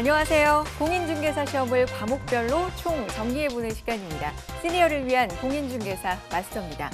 안녕하세요. 공인중개사 시험을 과목별로 총 정리해보는 시간입니다. 시니어를 위한 공인중개사 마스터입니다.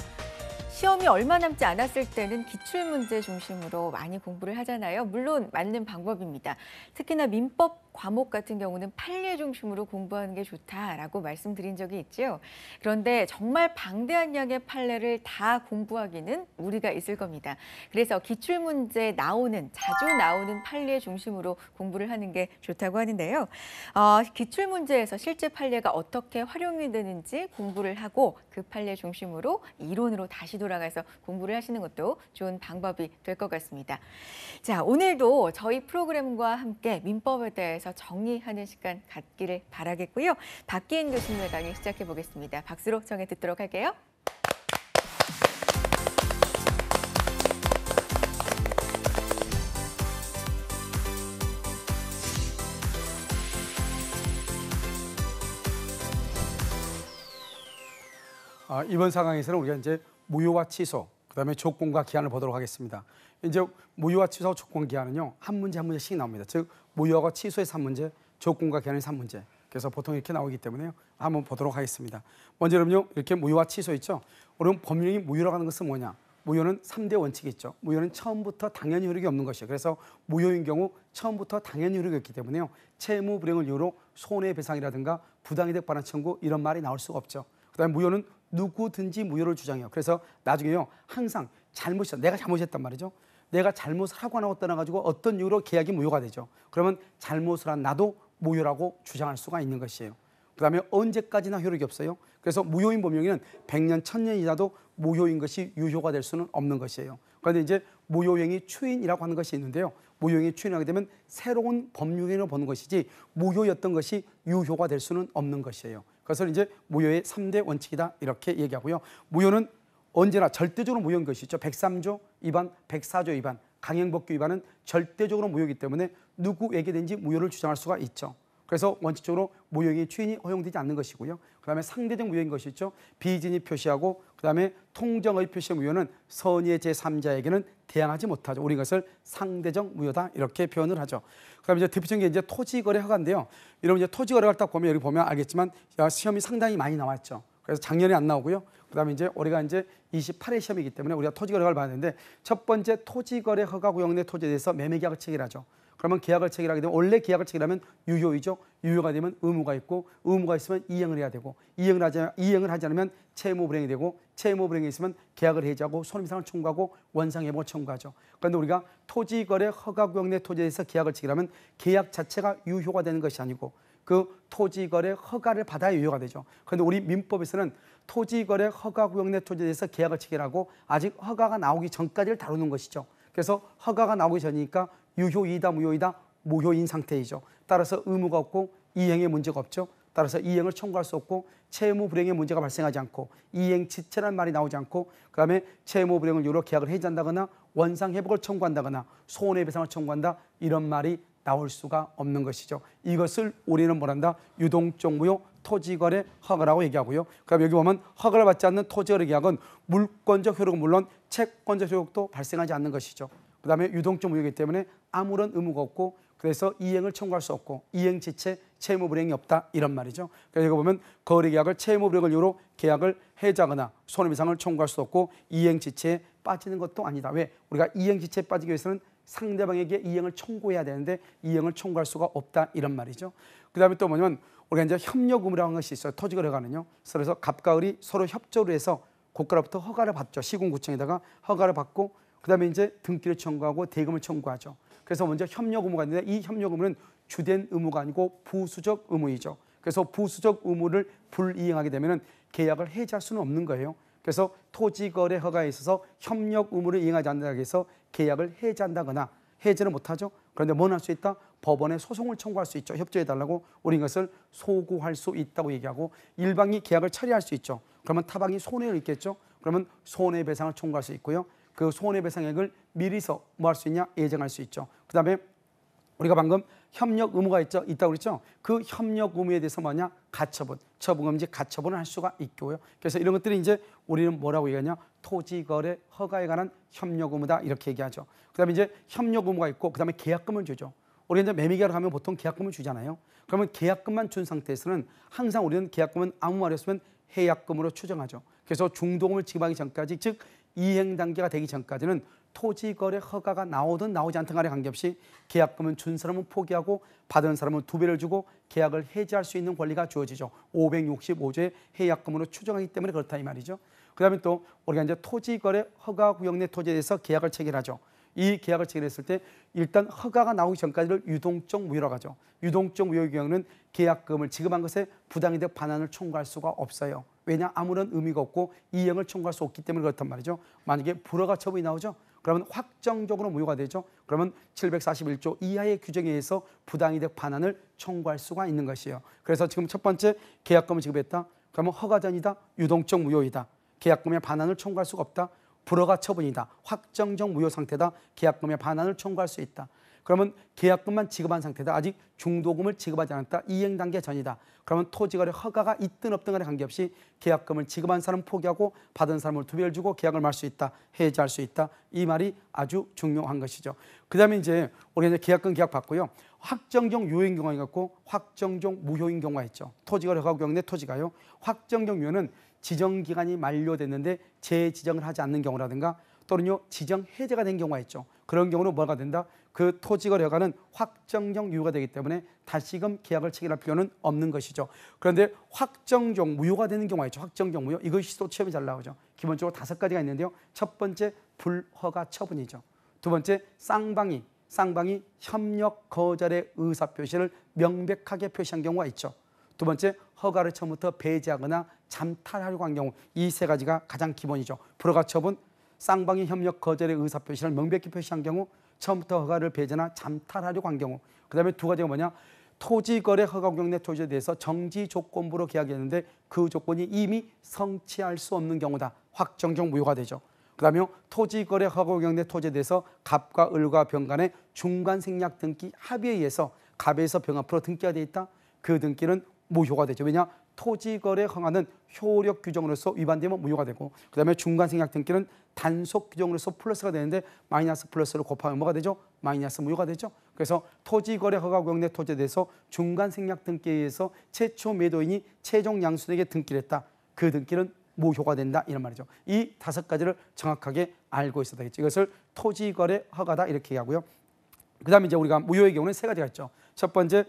시험이 얼마 남지 않았을 때는 기출문제 중심으로 많이 공부를 하잖아요. 물론 맞는 방법입니다. 특히나 민법 과목 같은 경우는 판례 중심으로 공부하는 게 좋다라고 말씀드린 적이 있죠 그런데 정말 방대한 양의 판례를 다 공부하기는 우리가 있을 겁니다. 그래서 기출문제 나오는 자주 나오는 판례 중심으로 공부를 하는 게 좋다고 하는데요. 어, 기출문제에서 실제 판례가 어떻게 활용이 되는지 공부를 하고 그 판례 중심으로 이론으로 다시 돌아가서 공부를 하시는 것도 좋은 방법이 될 것 같습니다. 자, 오늘도 저희 프로그램과 함께 민법에 대해서 대해서 정리하는 시간 갖기를 바라겠고요. 박기은 교수님의 강의 시작해 보겠습니다. 박수로 정해 듣도록 할게요. 아, 이번 상황에서는 우리가 이제 무효와 취소, 그다음에 조건과 기한을 보도록 하겠습니다. 이제 무효와 취소 조건 기한은요 한 문제 한 문제씩 나옵니다. 즉 무효어 취소의 3문제, 조건과 개헌의 3문제. 그래서 보통 이렇게 나오기 때문에요. 한번 보도록 하겠습니다. 먼저 여러분요, 이렇게 무효와 취소 있죠? 그러분 법률이 무효라고 하는 것은 뭐냐? 무효는 3대 원칙이 있죠. 무효는 처음부터 당연히 효력이 없는 것이에요. 그래서 무효인 경우 처음부터 당연히 효력이 없기 때문에요. 채무 불행을 이유로 손해배상이라든가 부당이득 반환 청구 이런 말이 나올 수가 없죠. 그다음에 무효는 누구든지 무효를 주장해요. 그래서 나중에요 항상 잘못이다 내가 잘못했단 말이죠. 내가 잘못을 하고 안 하고 떠나가지고 어떤 이유로 계약이 무효가 되죠. 그러면 잘못을 한 나도 무효라고 주장할 수가 있는 것이에요. 그다음에 언제까지나 효력이 없어요. 그래서 무효인 법령에는 100년, 1000년 이라도 무효인 것이 유효가 될 수는 없는 것이에요. 그런데 이제 무효행위 추인이라고 하는 것이 있는데요. 무효행위 추인하게 되면 새로운 법률행위로 보는 것이지 무효였던 것이 유효가 될 수는 없는 것이에요. 그것을 이제 무효의 3대 원칙이다 이렇게 얘기하고요. 무효는 언제나 절대적으로 무효인 것이죠. 103조 위반, 104조 위반, 강행법규 위반은 절대적으로 무효이기 때문에 누구에게든지 무효를 주장할 수가 있죠. 그래서 원칙적으로 무효의 추인이 허용되지 않는 것이고요. 그다음에 상대적 무효인 것이 있죠. 비진이 표시하고 그다음에 통정의 표시의 무효는 선의의 제3자에게는 대항하지 못하죠. 우리 것을 상대적 무효다 이렇게 표현을 하죠. 그다음에 이제 대표적인 게 이제 토지 거래 허가인데요. 여 이런 이제 토지 거래를 허딱 보면 여기 보면 알겠지만 시험이 상당히 많이 나왔죠. 그래서 작년에 안 나오고요. 그다음에 이제 올해가 이제 28회 시험이기 때문에 우리가 토지거래 가를봤는데첫 번째 토지거래 허가 구역 내 토지에 대해서 매매계약을 체결하죠. 그러면 계약을 체결하게 되면 원래 계약을 체결하면 유효이죠. 유효가 되면 의무가 있고 의무가 있으면 이행을 해야 되고 이행을 하지 이행을 하지 않으면 채무 불행이 되고 채무 불행이 있으면 계약을 해지하고 손해배상을 청구하고 원상회복을 청구하죠. 그런데 우리가 토지거래 허가구역 내 토지에 대해서 계약을 체결하면 계약 자체가 유효가 되는 것이 아니고 그 토지 거래 허가를 받아야 유효가 되죠. 그런데 우리 민법에서는 토지 거래 허가 구역 내 토지에 대해서 계약을 체결하고 아직 허가가 나오기 전까지를 다루는 것이죠. 그래서 허가가 나오기 전이니까 유효이다 무효이다 무효인 상태이죠. 따라서 의무가 없고 이행에 문제가 없죠. 따라서 이행을 청구할 수 없고 채무 불행의 문제가 발생하지 않고 이행 지체란 말이 나오지 않고 그다음에 채무 불행을 요로 계약을 해지한다거나 원상 회복을 청구한다거나 손해 배상을 청구한다 이런 말이 나올 수가 없는 것이죠. 이것을 우리는 뭐란다? 유동적무효 토지거래 허가라고 얘기하고요. 그럼 여기 보면 허가를 받지 않는 토지거래 계약은 물권적 효력은 물론 채권적 효력도 발생하지 않는 것이죠. 그다음에 유동적무효이기 때문에 아무런 의무가 없고 그래서 이행을 청구할 수 없고 이행지체 채무불행이 없다 이런 말이죠. 그러니까 이거 보면 거래계약을 채무불행을 이유로 계약을 해하거나 손해배상을 청구할 수 없고 이행지체에 빠지는 것도 아니다. 왜? 우리가 이행지체에 빠지기 위해서는 상대방에게 이행을 청구해야 되는데 이행을 청구할 수가 없다 이런 말이죠. 그다음에 또 뭐냐면 우리가 이제 협력 의무라는 것이 있어요. 토지 거래가는요. 그래서 갑과 을이 서로 협조를 해서 고가로부터 허가를 받죠. 시군구청에다가 허가를 받고 그다음에 이제 등기를 청구하고 대금을 청구하죠. 그래서 먼저 협력 의무가 있는데 이 협력 의무는 주된 의무가 아니고 부수적 의무이죠. 그래서 부수적 의무를 불이행하게 되면 은 계약을 해지할 수는 없는 거예요. 그래서 토지 거래 허가에 있어서 협력 의무를 이행하지 않는다고 해서 계약을 해지한다거나 해지는 못하죠. 그런데 뭔할수 있다? 법원에 소송을 청구할 수 있죠. 협조해달라고 우리는 것을 소구할 수 있다고 얘기하고 일방이 계약을 처리할 수 있죠. 그러면 타방이 손해를 입겠죠. 그러면 손해배상을 청구할 수 있고요. 그 손해배상액을 미리서 뭐 할 수 있냐? 예정할 수 있죠. 그 다음에 우리가 방금 협력 의무가 있죠. 있다고 그랬죠. 그 협력 의무에 대해서 뭐냐? 가처분, 처분금지 가처분을 할 수가 있고요. 그래서 이런 것들이 이제 우리는 뭐라고 얘기하냐? 토지 거래 허가에 관한 협력 의무다 이렇게 얘기하죠. 그다음에 이제 협력 의무가 있고 그다음에 계약금을 주죠. 우리가 이제 매매계약을 하면 보통 계약금을 주잖아요. 그러면 계약금만 준 상태에서는 항상 우리는 계약금은 아무 말이 없으면 해약금으로 추정하죠. 그래서 중도금을 지급하기 전까지 즉 이행 단계가 되기 전까지는 토지 거래 허가가 나오든 나오지 않든 간에 관계없이 계약금은 준 사람은 포기하고 받은 사람은 두 배를 주고 계약을 해지할 수 있는 권리가 주어지죠. 565조의 해약금으로 추정하기 때문에 그렇다 이 말이죠. 그다음에 또 우리가 이제 토지 거래 허가 구역 내 토지에 대해서 계약을 체결하죠. 이 계약을 체결했을 때 일단 허가가 나오기 전까지를 유동적 무효라고 하죠. 유동적 무효의 경우는 계약금을 지급한 것에 부당이득 반환을 청구할 수가 없어요. 왜냐 아무런 의미가 없고 이행을 청구할 수 없기 때문에 그렇단 말이죠. 만약에 불허가 처분이 나오죠. 그러면 확정적으로 무효가 되죠. 그러면 741조 이하의 규정에 의해서 부당이득 반환을 청구할 수가 있는 것이에요. 그래서 지금 첫 번째 계약금을 지급했다. 그러면 허가전이다. 유동적 무효이다. 계약금의 반환을 청구할 수가 없다. 불허가 처분이다. 확정적 무효 상태다. 계약금의 반환을 청구할 수 있다. 그러면 계약금만 지급한 상태다. 아직 중도금을 지급하지 않았다. 이행 단계 전이다. 그러면 토지거래 허가가 있든 없든 간에 관계없이 계약금을 지급한 사람 포기하고 받은 사람을 두 배를 주고 계약을 말 수 있다. 해지할 수 있다. 이 말이 아주 중요한 것이죠. 그다음에 이제 우리가 이제 계약금 계약 받고요. 확정적 유효인 경우가 있고 확정적 무효인 경우가 있죠. 토지거래 허가 경역내 토지가요. 확정적 유효는 지정 기간이 만료됐는데 재지정을 하지 않는 경우라든가 또는요 지정 해제가 된 경우가 있죠. 그런 경우는 뭐가 된다? 그 토지거래 가는확정적 유효가 되기 때문에 다시금 계약을 체결할 필요는 없는 것이죠. 그런데 확정적 무효가 되는 경우가 있죠. 확정형 무효. 이것이 또 처음에 잘 나오죠. 기본적으로 다섯 가지가 있는데요. 첫 번째 불허가 처분이죠. 두 번째 쌍방이 쌍방이 협력 거절의 의사 표시를 명백하게 표시한 경우가 있죠. 두 번째 허가를 처음부터 배제하거나 잠탈하려고 한 경우 이 세 가지가 가장 기본이죠. 불허가처분, 쌍방이 협력 거절의 의사표시를 명백히 표시한 경우 처음부터 허가를 배제나 잠탈하려고 한 경우 그다음에 두 가지가 뭐냐 토지거래 허가공역 내 토지에 대해서 정지 조건부로 계약했는데 그 조건이 이미 성취할 수 없는 경우다 확정적 무효가 되죠 그다음에 토지거래 허가공역 내 토지에 대해서 갑과 을과 병 간의 중간 생략 등기 합의에 의해서 갑에서 병 앞으로 등기가 돼 있다 그 등기는 무효가 되죠. 왜냐? 토지거래 허가는 효력 규정으로서 위반되면 무효가 되고 그다음에 중간 생략 등기는 단속 규정으로서 플러스가 되는데 마이너스 플러스를 곱하면 뭐가 되죠? 마이너스 무효가 되죠. 그래서 토지거래 허가 구역 내 토지에 대해서 중간 생략 등기에서 최초 매도인이 최종 양수에게 등기를 했다. 그 등기는 무효가 된다 이런 말이죠. 이 다섯 가지를 정확하게 알고 있어야 되겠죠. 이것을 토지거래 허가다 이렇게 얘기하고요. 그다음에 이제 우리가 무효의 경우는 세 가지가 있죠. 첫 번째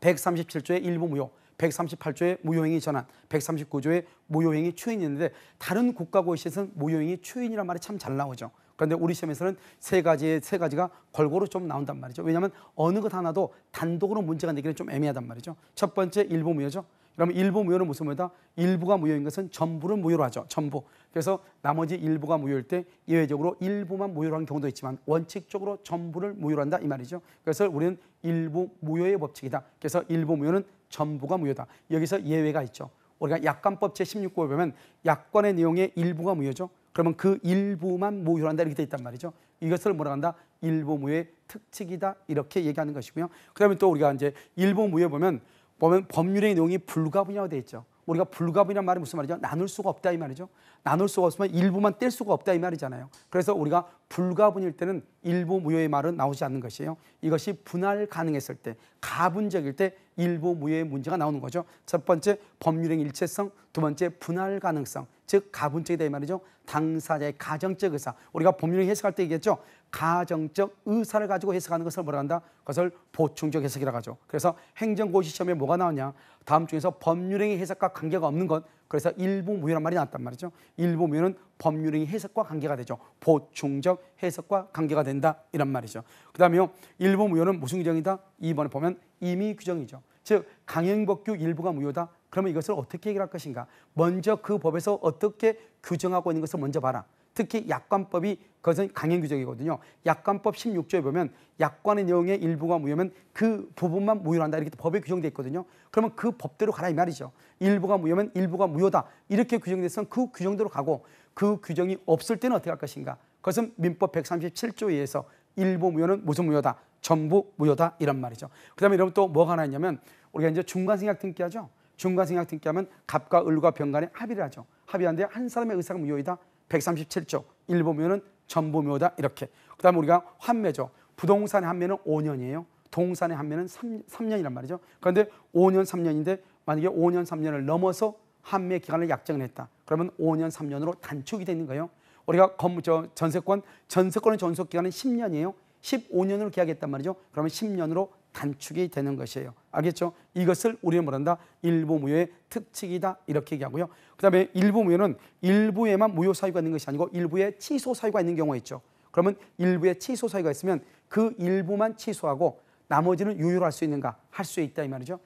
137조의 일부 무효, 138조의 무효행위 전환, 139조의 무효행위 추인이 있는데 다른 국가고시에서는 무효행위 추인이란 말이 참 잘 나오죠. 그런데 우리 시험에서는 세 가지의 세 가지가 골고루 좀 나온단 말이죠. 왜냐하면 어느 것 하나도 단독으로 문제가 되기는 좀 애매하단 말이죠. 첫 번째 일부 무효죠. 그러면 일부 무효는 무슨 무효다? 일부가 무효인 것은 전부를 무효로 하죠. 전부. 그래서 나머지 일부가 무효일 때 예외적으로 일부만 무효로 하는 경우도 있지만 원칙적으로 전부를 무효로 한다 이 말이죠. 그래서 우리는 일부 무효의 법칙이다. 그래서 일부 무효는 전부가 무효다. 여기서 예외가 있죠. 우리가 약관법 제1 6에 보면 약관의 내용의 일부가 무효죠. 그러면 그 일부만 무효로 한다 이렇게 돼 있단 말이죠. 이것을 뭐라 한다? 일부 무효의 특칙이다 이렇게 얘기하는 것이고요. 그다음에 또 우리가 이제 일부 무효 보면 보면 법률의 내용이 불가분이라고 되어 있죠. 우리가 불가분이란 말이 무슨 말이죠? 나눌 수가 없다 이 말이죠. 나눌 수가 없으면 일부만 뗄 수가 없다 이 말이잖아요. 그래서 우리가 불가분일 때는 일부 무효의 말은 나오지 않는 것이에요. 이것이 분할 가능했을 때, 가분적일 때 일부 무효의 문제가 나오는 거죠. 첫 번째 법률행 일체성, 두 번째 분할 가능성, 즉 가분적이 되면 말이죠. 당사자의 가정적 의사. 우리가 법률을 해석할 때 얘기했죠. 가정적 의사를 가지고 해석하는 것을 뭐라 한다? 그것을 보충적 해석이라고 하죠. 그래서 행정고시 시험에 뭐가 나오냐? 다음 중에서 법률행위 해석과 관계가 없는 것. 그래서 일부 무효란 말이 나왔단 말이죠. 일부 무효는 법률행위 해석과 관계가 되죠. 보충적 해석과 관계가 된다. 이런 말이죠. 그다음에요. 일부 무효는 무슨 규정이다? 이번에 보면 임의 규정이죠. 즉 강행법규 일부가 무효다. 그러면 이것을 어떻게 해결할 것인가? 먼저 그 법에서 어떻게 규정하고 있는 것을 먼저 봐라. 특히 약관법이 그것은 강행 규정이거든요. 약관법 16조에 보면 약관의 내용의 일부가 무효면 그 부분만 무효한다 이렇게 법에 규정돼 있거든요. 그러면 그 법대로 가라 이 말이죠. 일부가 무효면 일부가 무효다 이렇게 규정돼서 그 규정대로 가고 그 규정이 없을 때는 어떻게 할 것인가? 그것은 민법 137조에 의해서 일부 무효는 무슨 무효다, 전부 무효다 이런 말이죠. 그다음에 여러분 또 뭐가 하나 있냐면 우리가 이제 중간 생각 등기 하죠. 중간생각 등기 하면 갑과 을과 병간에 합의를 하죠. 합의한데 한 사람의 의사가 무효이다. 137조. 일보면은 전보묘다. 이렇게. 그 다음에 우리가 환매죠. 부동산의 한매는 5년이에요. 동산의 한매는 3, 3년이란 말이죠. 그런데 5년, 3년인데 만약에 5년, 3년을 넘어서 한매 기간을 약정을 했다. 그러면 5년, 3년으로 단축이 되는 거예요. 우리가 건물 저 전세권 전세권의 전속 기간은 10년이에요. 15년으로 계약했단 말이죠. 그러면 10년으로 단축이 되는 것이에요. 알겠죠? 이것을 우리는 뭐란다? 일부무효의 특칙이다 이렇게 얘기하고요. 그 다음에 일부무효는 일부에만 무효 사유가 있는 것이 아니고 일부에 취소 사유가 있는 경우가 있죠. 그러면 일부에 취소 사유가 있으면 그 일부만 취소하고 나머지는 유효로 할 수 있는가? 할 수 있다 이 말이죠.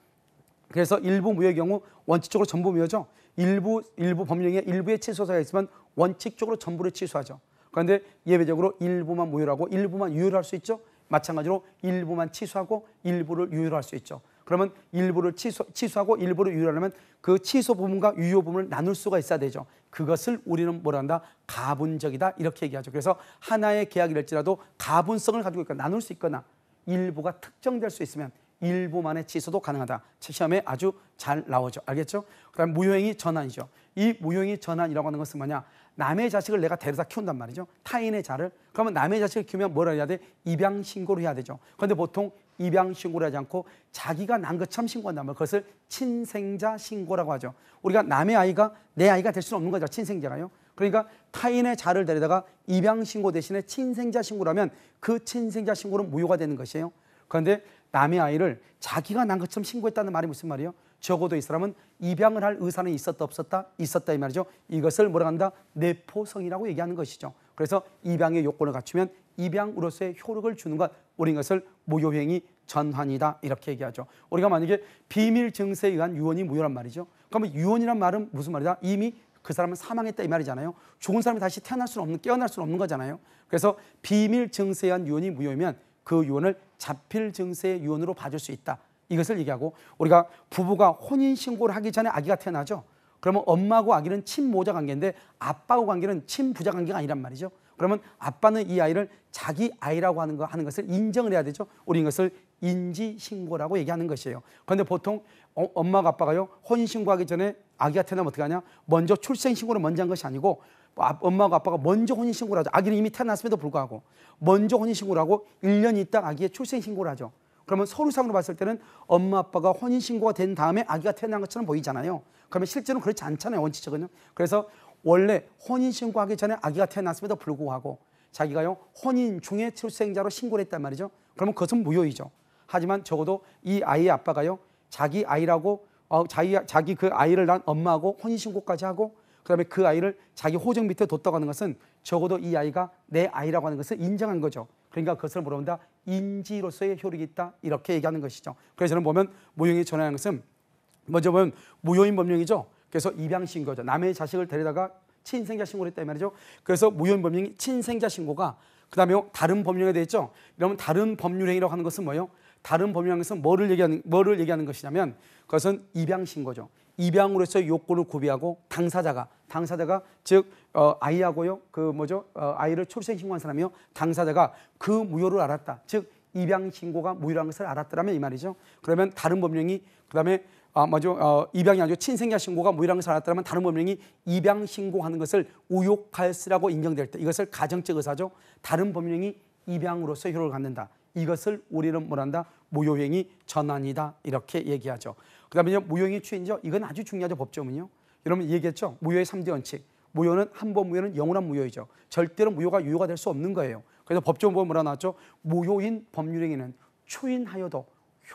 그래서 일부 무효의 경우 원칙적으로 전부 무효죠. 일부 일부 법령에 일부의 취소사가 유 있으면 원칙적으로 전부를 취소하죠. 그런데 예외적으로 일부만 무효라고 일부만 유효를 할수 있죠. 마찬가지로 일부만 취소하고 일부를 유효로 할 수 있죠. 그러면 일부를 취소, 취소하고 일부를 유효하려면 그 취소 부분과 유효 부분을 나눌 수가 있어야 되죠. 그것을 우리는 뭐라 한다? 가분적이다 이렇게 얘기하죠. 그래서 하나의 계약이랄지라도 가분성을 가지고 있거나 나눌 수 있거나 일부가 특정될 수 있으면 일부만의 취소도 가능하다. 시험에 아주 잘 나오죠. 알겠죠? 그다음 무효행위 전환이죠. 이 무효행위 전환이라고 하는 것은 뭐냐? 남의 자식을 내가 데려다 키운단 말이죠. 타인의 자를. 그러면 남의 자식을 키우면 뭘 해야 돼? 입양 신고를 해야 되죠. 그런데 보통 입양 신고를 하지 않고 자기가 난 것처럼 신고한다면 그것을 친생자 신고라고 하죠. 우리가 남의 아이가 내 아이가 될 수는 없는 거죠. 친생자가요. 그러니까 타인의 자를 데려다가 입양 신고 대신에 친생자 신고라면 그 친생자 신고는 무효가 되는 것이에요. 그런데 남의 아이를 자기가 난 것처럼 신고했다는 말이 무슨 말이에요? 적어도 이 사람은 입양을 할 의사는 있었다 없었다 있었다 이 말이죠. 이것을 뭐라 한다 내포성이라고 얘기하는 것이죠. 그래서 입양의 요건을 갖추면 입양으로서의 효력을 주는 것 우린 것을 모효행위 전환이다 이렇게 얘기하죠. 우리가 만약에 비밀 증세에 의한 유언이 무효란 말이죠. 그러면 유언이란 말은 무슨 말이다? 이미 그 사람은 사망했다 이 말이잖아요. 죽은 사람이 다시 태어날 수는 없는 깨어날 수는 없는 거잖아요. 그래서 비밀 증세에 의한 유언이 무효면 그 유언을 자필 증세의 유언으로 봐줄 수 있다. 이것을 얘기하고 우리가 부부가 혼인 신고를 하기 전에 아기가 태어나죠. 그러면 엄마하고 아기는 친모자 관계인데 아빠하고 관계는 친부자 관계가 아니란 말이죠. 그러면 아빠는 이 아이를 자기 아이라고 하는 거 하는 것을 인정을 해야 되죠. 우리 이것을 인지 신고라고 얘기하는 것이에요. 그런데 보통 어, 엄마가 아빠가요 혼인 신고하기 전에 아기가 태어나면 어떻게 하냐? 먼저 출생 신고를 먼저 한 것이 아니고 아, 엄마가 아빠가 먼저 혼인 신고를 하죠. 아기는 이미 태어났음에도 불구하고 먼저 혼인 신고를 하고 1년 있다 아기의 출생 신고를 하죠. 그러면 서류상으로 봤을 때는 엄마 아빠가 혼인 신고가 된 다음에 아기가 태어난 것처럼 보이잖아요. 그러면 실제로는 그렇지 않잖아요. 원칙적은요. 그래서 원래 혼인 신고하기 전에 아기가 태어났음에도 불구하고 자기가요 혼인 중에 출생자로 신고를 했단 말이죠. 그러면 그것은 무효이죠. 하지만 적어도 이 아이의 아빠가요 자기 아이라고 어, 자기 자기 그 아이를 낳은 엄마하고 혼인 신고까지 하고 그다음에 그 아이를 자기 호정 밑에 뒀다고 하는 것은 적어도 이 아이가 내 아이라고 하는 것을 인정한 거죠. 그러니까 그것을 물어본다. 인지로서의 효력이 있다 이렇게 얘기하는 것이죠. 그래서 저는 보면 무용이 전하는 것은 먼저 보면 무효인 법령이죠. 그래서 입양 신고죠. 남의 자식을 데려다가 친생자 신고를 했다 이 말이죠. 그래서 무효인 법령이 친생자 신고가 그다음에 다른 법령에 대해 있죠. 그러면 다른 법률 행위라고 하는 것은 뭐예요? 다른 법령에서 뭐를 얘기하는 뭐를 얘기하는 것이냐면 그것은 입양 신고죠. 입양으로 해서 요건을 구비하고 당사자가 당사자가 즉 어, 아이하고요 그 뭐죠 어, 아이를 출생 신고한 사람이요 당사자가 그 무효를 알았다 즉 입양 신고가 무효라는 것을 알았더라면 이 말이죠 그러면 다른 법령이 그다음에 아맞죠 어, 입양이 아니고 친생자 신고가 무효라는 것을 알았더라면 다른 법령이 입양 신고하는 것을 우욕할수라고 인정될 때 이것을 가정적 의사죠 다른 법령이 입양으로서 효를 갖는다 이것을 우리는 뭐란다 무효행위 전환이다 이렇게 얘기하죠. 그다음에 무효행위 추인죠. 이건 아주 중요하죠 법조은요 여러분 얘기했죠. 무효의 3대 원칙. 무효는 한 번 무효는 영원한 무효이죠. 절대로 무효가 유효가 될 수 없는 거예요. 그래서 법조문법은 뭐라 나왔죠? 무효인 법률행위는 추인하여도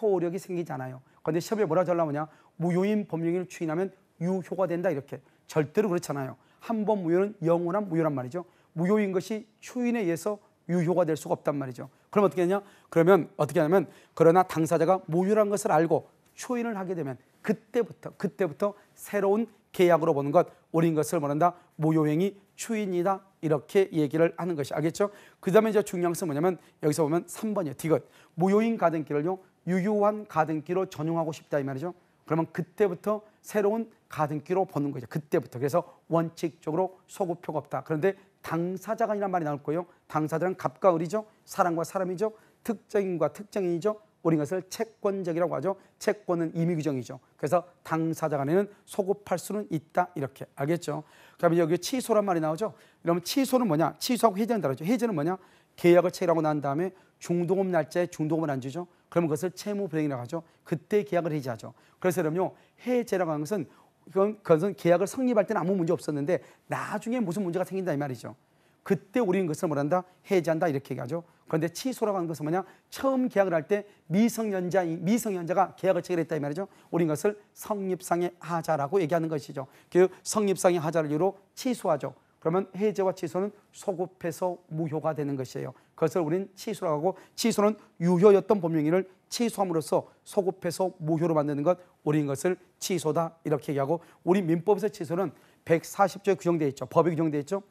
효력이 생기잖아요. 그런데 시험에 뭐라 잘나오냐? 무효인 법률행위를 추인하면 유효가 된다 이렇게. 절대로 그렇잖아요. 한 번 무효는 영원한 무효란 말이죠. 무효인 것이 추인에 의해서 유효가 될 수가 없단 말이죠. 그럼 어떻게 하냐? 그러면 어떻게 하냐면 그러나 당사자가 무효란 것을 알고 초인을 하게 되면 그때부터 그때부터 새로운 계약으로 보는 것우인 것을 모른다 모요행이 추인이다 이렇게 얘기를 하는 것이 알겠죠? 그 다음에 이제 중요한 것은 뭐냐면 여기서 보면 3번이요 디귿 모요인 가등기를요 유효한 가등기로 전용하고 싶다 이 말이죠 그러면 그때부터 새로운 가등기로 보는 거죠 그때부터 그래서 원칙적으로 소급표가 없다 그런데 당사자가 이란 말이 나올 거예요 당사자는 갑과 을이죠 사람과 사람이죠 특정인과 특정인이죠 우리 것을 채권적이라고 하죠. 채권은 임의 규정이죠. 그래서 당사자 간에는 소급할 수는 있다 이렇게 알겠죠. 그러면 여기 취소란 말이 나오죠. 그러면 취소는 뭐냐? 취소하고 해제는 다르죠. 해제는 뭐냐? 계약을 체결하고 난 다음에 중도금 날짜에 중도금을 안 주죠. 그러면 그것을 채무 불행이라고 하죠. 그때 계약을 해제하죠. 그래서 그럼요. 해제라고 하는 것은 그건, 그것은 계약을 성립할 때는 아무 문제 없었는데 나중에 무슨 문제가 생긴다 이 말이죠. 그때 우리는 그것을 뭐란다? 해제한다 이렇게 얘기하죠. 그런데 취소라고 하는 것은 뭐냐? 처음 계약을 할 때 미성년자 미성년자가 계약을 체결했다 이 말이죠. 우리는 것을 성립상의 하자라고 얘기하는 것이죠. 그 성립상의 하자를 이유로 취소하죠. 그러면 해제와 취소는 소급해서 무효가 되는 것이에요. 그것을 우리는 취소라고 하고 취소는 유효였던 법령인을 취소함으로써 소급해서 무효로 만드는 것 우리는 것을 취소다 이렇게 얘기하고 우리 민법에서 취소는 140조에 규정되어 있죠. 법에 규정되어 있죠.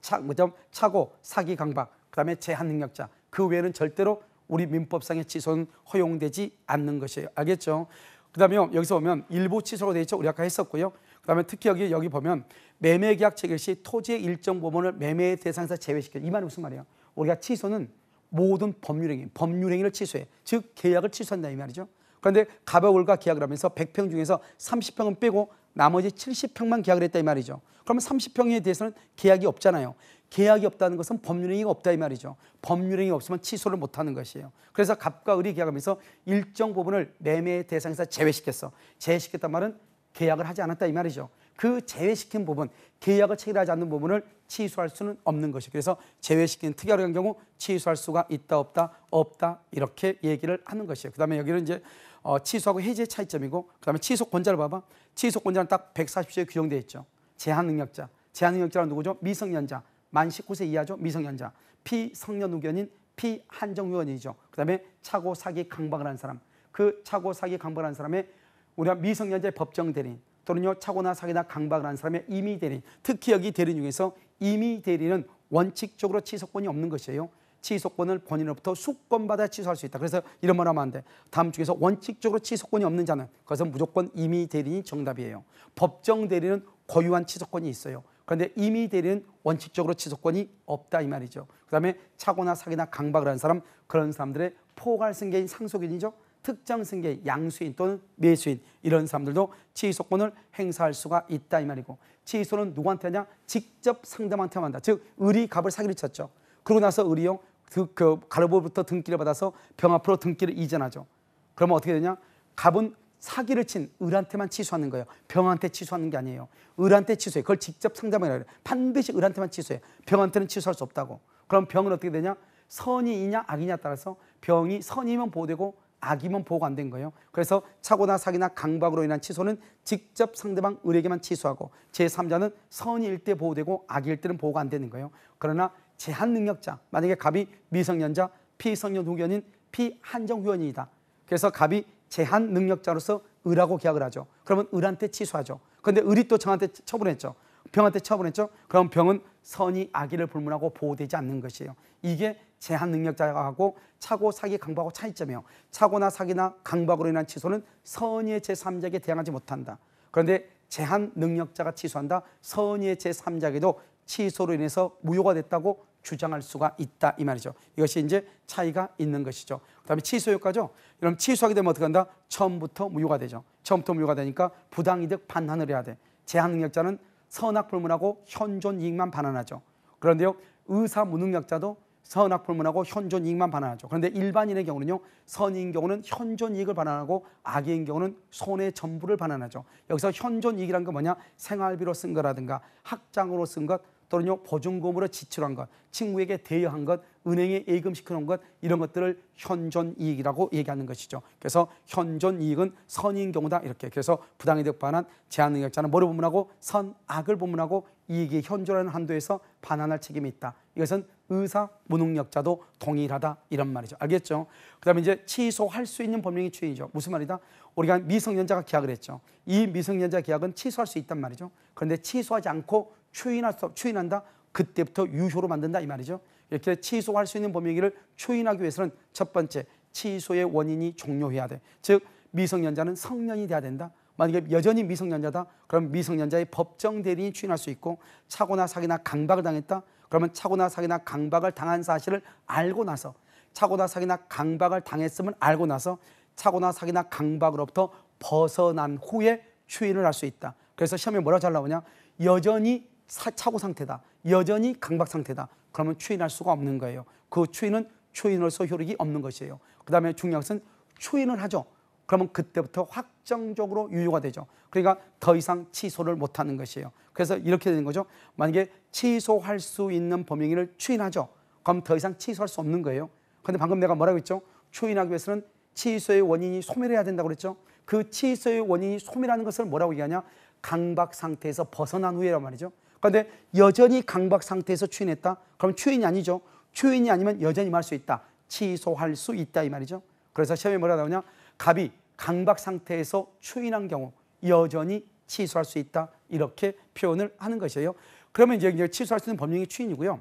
차, 뭐죠? 차고, 사기 강박, 그 다음에 제한 능력자. 그 외에는 절대로 우리 민법상의 취소는 허용되지 않는 것이에요. 알겠죠? 그 다음에 여기서 보면 일부 취소로 되어 있죠. 우리 아까 했었고요. 그 다음에 특히 여기, 여기 보면 매매계약 체결 시 토지의 일정 부분을 매매 대상에서 제외시켜. 이 말이 무슨 말이에요? 우리가 취소는 모든 법률행위, 법률행위를 취소해. 즉, 계약을 취소한다 이 말이죠. 그런데 가벼울과 계약을 하면서 100평 중에서 30평은 빼고 나머지 70평만 계약을 했다 이 말이죠. 그러면 30평에 대해서는 계약이 없잖아요. 계약이 없다는 것은 법률행위가 없다 이 말이죠. 법률행위가 없으면 취소를 못하는 것이에요. 그래서 갑과 을이 계약하면서 일정 부분을 매매 대상에서 제외시켰어. 제외시켰단 말은 계약을 하지 않았다 이 말이죠. 그 제외시킨 부분, 계약을 체결하지 않는 부분을 취소할 수는 없는 것이 그래서 제외시킨 특약을한 경우 취소할 수가 있다 없다 없다 이렇게 얘기를 하는 것이에요. 그다음에 여기는 이제 어, 취소하고 해지의 차이점이고 그다음에 취소 권자를 봐봐. 취소 권자는 딱 140조에 규정돼 있죠. 제한 능력자. 제한 능력자는 누구죠? 미성년자. 만 19세 이하죠. 미성년자. 피성년 후견인 피한정 후견이죠 그다음에 차고 사기 강박을 한 사람. 그 차고 사기 강박을 한 사람의 우리가 미성년자의 법정 대리인 또는요 차고나 사기나 강박을 한 사람의 임의 대리인 특히 여기 대리인 중에서 임의 대리는 원칙적으로 취소권이 없는 것이에요. 취소권을 본인으로부터 수권받아 취소할 수 있다. 그래서 이런 말 하면 안 돼. 다음 중에서 원칙적으로 취소권이 없는 자는 그것은 무조건 임의 대리인이 정답이에요. 법정 대리는 고유한 취소권이 있어요. 그런데 임의 대리는 원칙적으로 취소권이 없다 이 말이죠. 그다음에 차고나 사기나 강박을 한 사람 그런 사람들의 포괄승계인 상속인이죠. 특정 승계 인 양수인 또는 매수인 이런 사람들도 취소권을 행사할 수가 있다 이 말이고 취소는 누구한테 하냐 직접 상담한테 한다 즉 의리 값을 사기를 쳤죠 그러고 나서 의리용 그, 그 가로부부터 등기를 받아서 병 앞으로 등기를 이전하죠. 그러면 어떻게 되냐? 갑은 사기를 친 을한테만 취소하는 거예요. 병한테 취소하는 게 아니에요. 을한테 취소해. 그걸 직접 상담을 해요. 반드시 을한테만 취소해. 병한테는 취소할 수 없다고. 그럼 병은 어떻게 되냐? 선이냐 악이냐 따라서 병이 선이면 보호되고 악이면 보호가 안 된 거예요. 그래서 차고나 사기나 강박으로 인한 취소는 직접 상대방 을에게만 취소하고 제3자는 선일 때 보호되고 악일 때는 보호가 안 되는 거예요. 그러나 제한 능력자. 만약에 갑이 미성년자, 피성년 후견인, 피한정 후견인이다. 그래서 갑이 제한 능력자로서 을하고 계약을 하죠. 그러면 을한테 취소하죠. 그런데 을이 또 정한테 처분했죠. 병한테 처분했죠. 그럼 병은 선이 아기를 불문하고 보호되지 않는 것이에요. 이게 제한 능력자하고 가 차고 사기 강박하고 차이점이에요. 차고나 사기나 강박으로 인한 취소는 선의의 제3자에게 대항하지 못한다. 그런데 제한 능력자가 취소한다. 선의의 제3자에게도 취소로 인해서 무효가 됐다고 주장할 수가 있다 이 말이죠. 이것이 이제 차이가 있는 것이죠. 그다음에 취소효과죠. 그럼 취소하게 되면 어떻게 한다? 처음부터 무효가 되죠. 처음부터 무효가 되니까 부당이득 반환을 해야 돼. 제한능력자는 선악불문하고 현존이익만 반환하죠. 그런데요 의사 무능력자도 선악불문하고 현존이익만 반환하죠. 그런데 일반인의 경우는요 선인 경우는 현존이익을 반환하고 악인 경우는 손해 전부를 반환하죠. 여기서 현존이익이란 건 뭐냐 생활비로 쓴 거라든가 학장으로 쓴것 또는 요 보증금으로 지출한 것, 친구에게 대여한 것, 은행에 예금시켜 놓은 것 이런 것들을 현존 이익이라고 얘기하는 것이죠. 그래서 현존 이익은 선인 경우다 이렇게. 그래서 부당이 득반환 제한 능력자는 뭐를 부문하고 선악을 부문하고 이익이 현존하는 한도에서 반환할 책임이 있다. 이것은 의사 무능력자도 동일하다 이런 말이죠. 알겠죠? 그다음에 이제 취소할 수 있는 법령이 취인이죠. 무슨 말이다? 우리가 미성년자가 계약을 했죠. 이 미성년자 계약은 취소할 수 있단 말이죠. 그런데 취소하지 않고 추인할 수, 추인한다. 그때부터 유효로 만든다 이 말이죠. 이렇게 취소할 수 있는 범위일을 추인하기 위해서는 첫 번째 취소의 원인이 종료해야 돼. 즉 미성년자는 성년이 돼야 된다. 만약에 여전히 미성년자다. 그럼 미성년자의 법정 대리인이 추인할 수 있고 차고나 사기나 강박을 당했다. 그러면 차고나 사기나 강박을 당한 사실을 알고 나서 차고나 사기나 강박을 당했음을 알고 나서 차고나 사기나 강박으로부터 벗어난 후에 추인을 할 수 있다. 그래서 시험에 뭐라고 잘 나오냐? 여전히 사, 차고 상태다. 여전히 강박 상태다. 그러면 추인할 수가 없는 거예요. 그 추인은 추인으로서 효력이 없는 것이에요. 그 다음에 중요한 것은 추인을 하죠. 그러면 그때부터 확정적으로 유효가 되죠. 그러니까 더 이상 취소를 못하는 것이에요. 그래서 이렇게 되는 거죠. 만약에 취소할 수 있는 범행인을 추인하죠. 그럼 더 이상 취소할 수 없는 거예요. 근데 방금 내가 뭐라고 했죠? 추인하기 위해서는 취소의 원인이 소멸해야 된다고 그랬죠. 그 취소의 원인이 소멸하는 것을 뭐라고 얘기하냐? 강박 상태에서 벗어난 후에란 말이죠. 그런데 여전히 강박 상태에서 추인했다? 그럼 추인이 아니죠. 추인이 아니면 여전히 말할수 있다. 취소할 수 있다 이 말이죠. 그래서 시험에 뭐라 나오냐? 갑이 강박 상태에서 추인한 경우 여전히 취소할 수 있다. 이렇게 표현을 하는 것이에요. 그러면 이제 취소할 수 있는 법령이 추인이고요.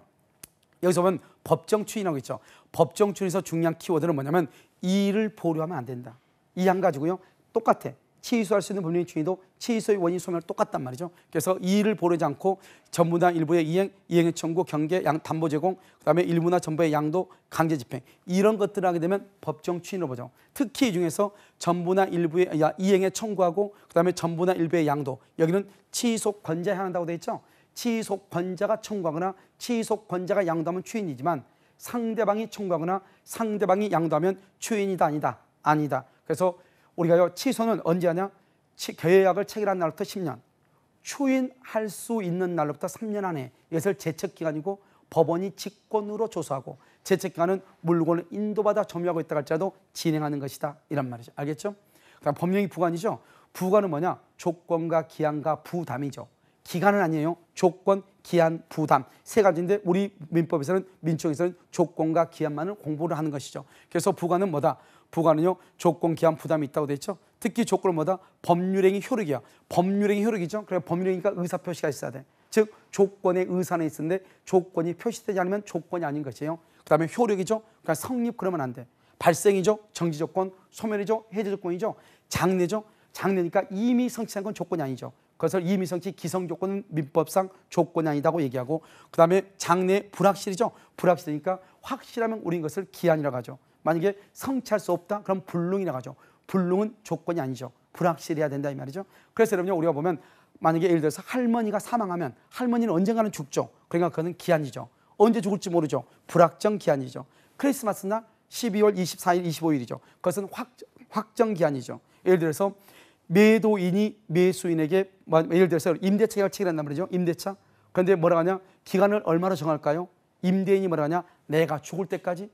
여기서 보면 법정 추인하고 있죠. 법정 추인에서 중요한 키워드는 뭐냐면 이를 보류하면 안 된다. 이 한 가지고요. 똑같아. 치이할수 있는 법률의주의도치이의 원인 소멸 똑같단 말이죠. 그래서 이의를 보르지 않고 전부나 일부의 이행, 이행의 청구, 경계, 양 담보 제공, 그다음에 일부나 전부의 양도 강제 집행 이런 것들을 하게 되면 법정 추인으로 보죠. 특히 이 중에서 전부나 일부의 이행의 청구하고 그다음에 전부나 일부의 양도 여기는 치이속 권자에 해당한다고 되어 있죠. 치이속 권자가 청구하거나 치이속 권자가 양도하면 추인이지만 상대방이 청구하거나 상대방이 양도하면 추인이다 아니다 아니다. 그래서 우리가요 취소는 언제 하냐? 계약을 체결한 날부터 10년, 추인할 수 있는 날로부터 3년 안에 이것을 제척 기간이고 법원이 직권으로 조사하고 제척 기간은 물건을 인도받아 점유하고 있다 할지라도 진행하는 것이다 이란 말이죠. 알겠죠? 그다 그러니까 법령이 부관이죠. 부관은 뭐냐? 조건과 기한과 부담이죠. 기간은 아니에요. 조건, 기한, 부담 세 가지인데 우리 민법에서는 민청에서는 조건과 기한만을 공부를 하는 것이죠. 그래서 부관은 뭐다? 부과는요 조건 기한 부담이 있다고 돼 있죠. 특히 조건은 뭐다? 법률행위 효력이야. 법률행위 효력이죠. 그래 법률행위가 의사 표시가 있어야 돼. 즉 조건의 의사는 있는데 조건이 표시되지 않으면 조건이 아닌 것이에요. 그다음에 효력이죠. 그러니까 성립 그러면 안 돼. 발생이죠. 정지 조건, 소멸이죠. 해제 조건이죠. 장례죠. 장례니까 이미 성취한 건 조건이 아니죠. 그것을 이미 성취 기성 조건은 민법상 조건이 아니다고 얘기하고 그다음에 장래 불확실이죠. 불확실하니까 확실하면 우린 것을 기한이라고 하죠. 만약에 성취할 수 없다? 그럼 불능이라고 하죠. 불능은 조건이 아니죠. 불확실해야 된다 이 말이죠. 그래서 여러분요 우리가 보면 만약에 예를 들어서 할머니가 사망하면 할머니는 언젠가는 죽죠. 그러니까 그는 기한이죠. 언제 죽을지 모르죠. 불확정 기한이죠. 크리스마스 날 12월 24일, 25일이죠. 그것은 확, 확정 기한이죠. 예를 들어서 매도인이 매수인에게 뭐, 예를 들어서 임대차 계약책을 한단 말이죠. 임대차. 그런데 뭐라 고 하냐? 기간을 얼마로 정할까요? 임대인이 뭐라 고 하냐? 내가 죽을 때까지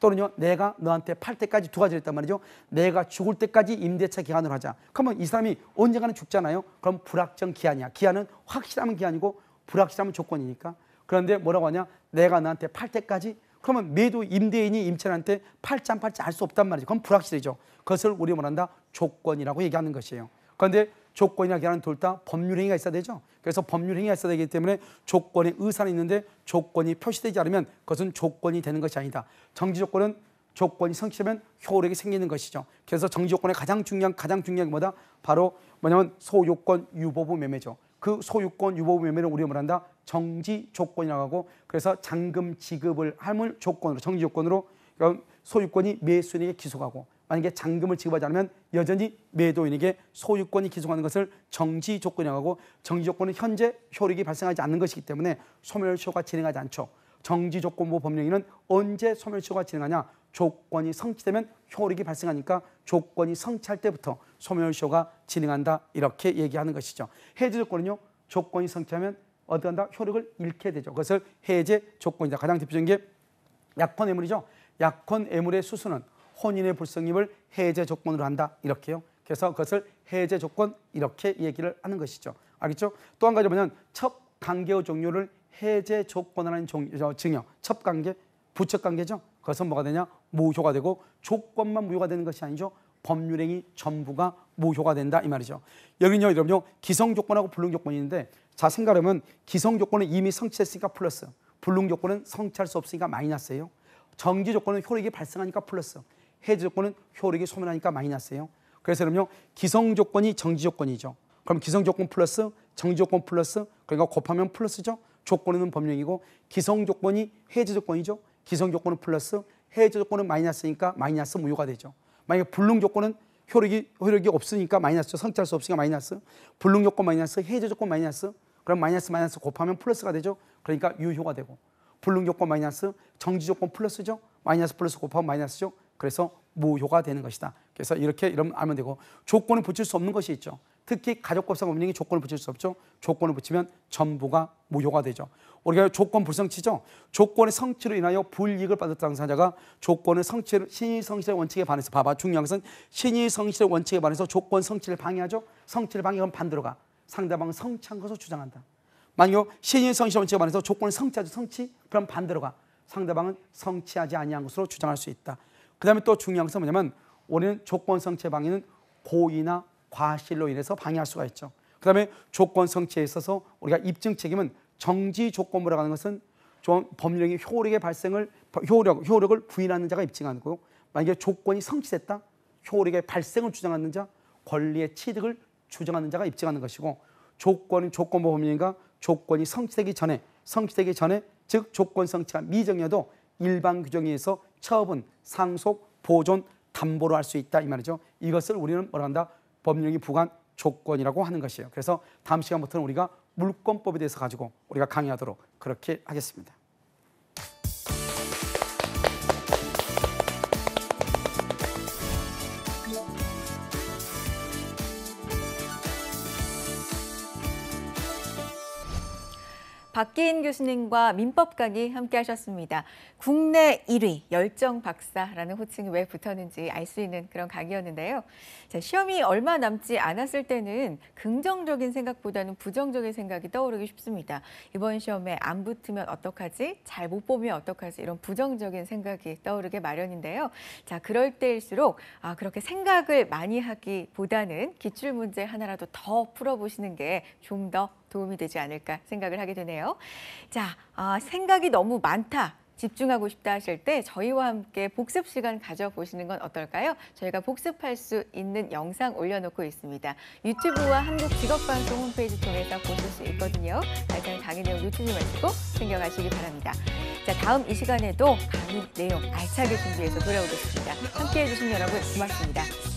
또는요 내가 너한테 팔 때까지 두 가지를 했단 말이죠 내가 죽을 때까지 임대차 기한을 하자 그러면 이 사람이 언젠가는 죽잖아요 그럼 불확정 기한이야 기한은 확실하면 기한이고 불확실하면 조건이니까 그런데 뭐라고 하냐 내가 너한테 팔 때까지 그러면 매도 임대인이 임차인한테 팔지 안 팔지 알 수 없단 말이죠 그럼 불확실이죠 그것을 우리 뭐한다 조건이라고 얘기하는 것이에요 그런데 조건이나 계란은 둘다 법률행위가 있어야 되죠. 그래서 법률행위가 있어야 되기 때문에 조건의 의사는 있는데 조건이 표시되지 않으면 그것은 조건이 되는 것이 아니다. 정지조건은 조건이 성취되면 효력이 생기는 것이죠. 그래서 정지조건의 가장 중요한 가장 중요한 게 뭐다? 바로 뭐냐면 소유권 유보부 매매죠. 그 소유권 유보부 매매를 우리가 뭐한다? 정지조건이라고 하고 그래서 잔금 지급을 함을 조건으로 정지조건으로 그러니까 소유권이 매수인에게 기속하고 만약에 잔금을 지급하지 않으면 여전히 매도인에게 소유권이 기속하는 것을 정지 조건이라고 하고 정지 조건은 현재 효력이 발생하지 않는 것이기 때문에 소멸시효가 진행하지 않죠. 정지 조건부 뭐 법령에는 언제 소멸시효가 진행하냐? 조건이 성취되면 효력이 발생하니까 조건이 성취할 때부터 소멸시효가 진행한다 이렇게 얘기하는 것이죠. 해제 조건은요. 조건이 성취하면 어디 간다? 효력을 잃게 되죠. 그것을 해제 조건이다. 가장 대표적인 게 약혼 애물이죠. 약혼 애물의 수수는 혼인의 불성립을 해제 조건으로 한다 이렇게요. 그래서 그것을 해제 조건 이렇게 얘기를 하는 것이죠. 알겠죠? 또 한 가지 보면 첫관계의 종류를 해제 조건이라는 어, 증여, 첫관계 부첩관계죠. 그것은 뭐가 되냐? 무효가 되고 조건만 무효가 되는 것이 아니죠. 법률행위 전부가 무효가 된다 이 말이죠. 여기는요, 여러분요 기성 조건하고 불능 조건이 있는데 자 생각하면 기성 조건은 이미 성취했으니까 플러스, 불능 조건은 성취할 수 없으니까 마이너스예요. 정지 조건은 효력이 발생하니까 플러스. 해지 조건은 효력이 소멸하니까 마이너스예요. 그래서 그럼요. 기성 조건이 정지 조건이죠. 그럼 기성 조건 플러스 정지 조건 플러스 그러니까 곱하면 플러스죠. 조건은 법령이고 기성 조건이 해제 조건이죠. 기성 조건은 플러스 해제 조건은 마이너스니까 마이너스 무효가 되죠. 만약에 불능 조건은 효력이 효력이 없으니까 마이너스죠. 성취할 수 없으니까 마이너스. 불능 조건 마이너스, 해제 조건 마이너스. 그럼 마이너스 마이너스 곱하면 플러스가 되죠. 그러니까 유효가 되고 불능 조건 마이너스, 정지 조건 플러스죠. 마이너스 플러스 곱하면 마이너스죠. 그래서 무효가 되는 것이다. 그래서 이렇게 이러면 알면 되고 조건을 붙일 수 없는 것이 있죠. 특히 가족법상 법령이 조건을 붙일 수 없죠. 조건을 붙이면 전부가 무효가 되죠. 우리가 조건 불성취죠. 조건의 성취로 인하여 불이익을 받았던 당사자가 조건의 성취 를 신의 성실의 원칙에 반해서 봐봐 중요한 것은 신의 성실의 원칙에 반해서 조건 성취를 방해하죠. 성취를 방해하면 반대로 가. 상대방은 성취한 것을 주장한다. 만약 신의 성실의 원칙에 반해서 조건을 성취하죠. 성취 그럼 반대로 가. 상대방은 성취하지 아니한 것으로 주장할 수 있다. 그다음에 또 중요한 것은 뭐냐면 우리는 조건성체 방해는 고의나 과실로 인해서 방해할 수가 있죠. 그다음에 조건성체에 있어서 우리가 입증 책임은 정지 조건부라고 하는 것은 법령의 효력의 발생을 효력 효력을 부인하는 자가 입증하는 거고 만약에 조건이 성취됐다 효력의 발생을 주장하는 자 권리의 취득을 주장하는 자가 입증하는 것이고 조건은 조건부 법령인가 조건이 성취되기 전에 성취되기 전에 즉 조건 성취가 미정이어도 일반 규정에 의해서 처분, 상속, 보존, 담보로 할 수 있다 이 말이죠. 이것을 우리는 뭐라 한다? 법령이 부과한 조건이라고 하는 것이에요. 그래서 다음 시간부터는 우리가 물권법에 대해서 가지고 우리가 강의하도록 그렇게 하겠습니다. 박기인 교수님과 민법 강의 함께하셨습니다. 국내 1위 열정 박사라는 호칭이 왜 붙었는지 알 수 있는 그런 강의였는데요. 자, 시험이 얼마 남지 않았을 때는 긍정적인 생각보다는 부정적인 생각이 떠오르기 쉽습니다. 이번 시험에 안 붙으면 어떡하지? 잘 못 보면 어떡하지? 이런 부정적인 생각이 떠오르게 마련인데요. 자, 그럴 때일수록 아, 그렇게 생각을 많이 하기보다는 기출 문제 하나라도 더 풀어보시는 게 좀더 도움이 되지 않을까 생각을 하게 되네요. 자, 아, 생각이 너무 많다. 집중하고 싶다 하실 때 저희와 함께 복습 시간 가져보시는 건 어떨까요? 저희가 복습할 수 있는 영상 올려놓고 있습니다. 유튜브와 한국직업방송 홈페이지 통해서 보실 수 있거든요. 일단 강의 내용 놓치지 마시고 챙겨가시기 바랍니다. 자, 다음 이 시간에도 강의 내용 알차게 준비해서 돌아오겠습니다. 함께해 주신 여러분 고맙습니다.